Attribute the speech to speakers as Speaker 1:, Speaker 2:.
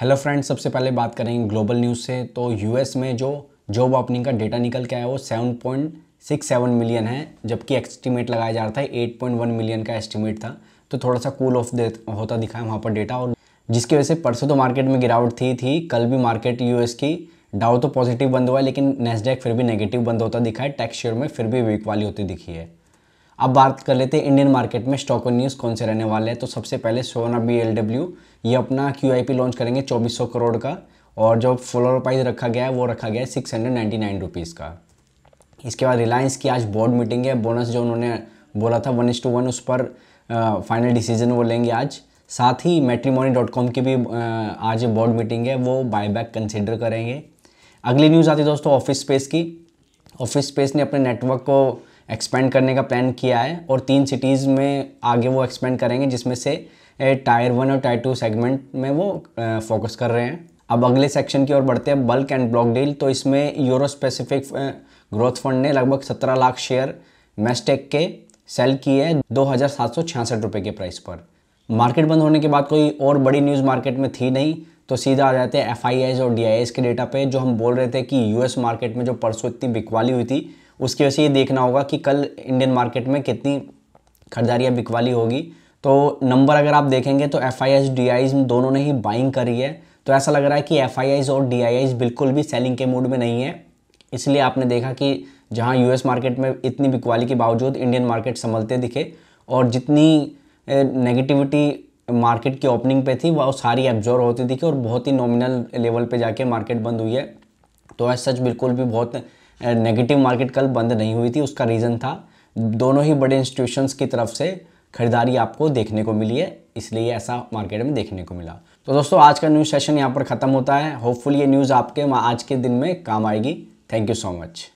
Speaker 1: hello friends सबसे पहले बात करेंगे ग्लोबल न्यूज़ से तो यूएस में जो जॉब ओपनिंग का डेटा निकल के आया वो seven point six seven million है जबकि एस्टीमेट लगाया जा रहा था एट पॉइंट वन मिलियन का एस्टिमेट था तो थोड़ा सा कूल ऑफ होता दिखा है वहाँ पर डेटा और जिसकी वजह से परसों तो मार्केट में गिरावट थी थी कल भी मार्केट यूएस की डाउ तो पॉजिटिव बंद हुआ है लेकिन नेस्डेक फिर भी नेगेटिव बंद होता दिखा है टैक्स शेयर में फिर भी वीक वाली होती दिखी है अब बात कर लेते हैं इंडियन मार्केट में स्टॉक और न्यूज़ कौन से रहने वाले हैं तो सबसे पहले सोना बी एल डब्ल्यू ये अपना क्यू आई पी लॉन्च करेंगे चौबीस सौ करोड़ का और जो फ्लोर प्राइस रखा गया है वो रखा गया है six hundred ninety nine rupees का इसके बाद रिलायंस की आज बोर्ड मीटिंग है बोनस जो उन्होंने बोला था वन इज टू वन उस पर फाइनल डिसीजन वो लेंगे आज साथ ही मेट्रीमोनी डॉट कॉम की भी आज बोर्ड मीटिंग है वो बायबैक कंसिडर करेंगे अगली न्यूज़ आती है दोस्तों ऑफिस स्पेस की ऑफिस स्पेस ने अपने नेटवर्क को एक्सपेंड करने का प्लान किया है और तीन सिटीज़ में आगे वो एक्सपेंड करेंगे जिसमें से टायर वन और टायर टू सेगमेंट में वो फोकस कर रहे हैं अब अगले सेक्शन की ओर बढ़ते हैं बल्क एंड ब्लॉक डील तो इसमें यूरो स्पेसिफिक ग्रोथ फंड ने लगभग सत्रह लाख शेयर मैस्टेक के सेल किए हैं दो हज़ार सात सौ छियासठ रुपये के प्राइस पर मार्केट बंद होने के बाद कोई और बड़ी न्यूज़ मार्केट में थी नहीं तो सीधा आ जाते हैं एफ और डी के डेटा पे जो हम बोल रहे थे कि यूएस मार्केट में जो परसों इतनी बिकवाली हुई थी उसकी वजह से ये देखना होगा कि कल इंडियन मार्केट में कितनी खरीदारियाँ बिकवाली होगी तो नंबर अगर आप देखेंगे तो एफ आई डी आईज दोनों ने ही बाइंग करी है तो ऐसा लग रहा है कि एफ आई आईज और डी आई आईज बिल्कुल भी सेलिंग के मूड में नहीं है इसलिए आपने देखा कि जहाँ यू मार्केट में इतनी बिकवाली के बावजूद इंडियन मार्केट संभलते दिखे और जितनी नेगेटिविटी मार्केट की ओपनिंग पे थी वह सारी एब्जॉर्व होती दिखी और बहुत ही नॉमिनल लेवल पे जाके मार्केट बंद हुई है तो ऐसा सच बिल्कुल भी बहुत नेगेटिव मार्केट कल बंद नहीं हुई थी उसका रीज़न था दोनों ही बड़े इंस्टीट्यूशंस की तरफ से खरीदारी आपको देखने को मिली है इसलिए ऐसा मार्केट में देखने को मिला तो दोस्तों आज का न्यूज़ सेशन यहाँ पर ख़त्म होता है होपफुल ये न्यूज़ आपके आज के दिन में काम आएगी थैंक यू सो मच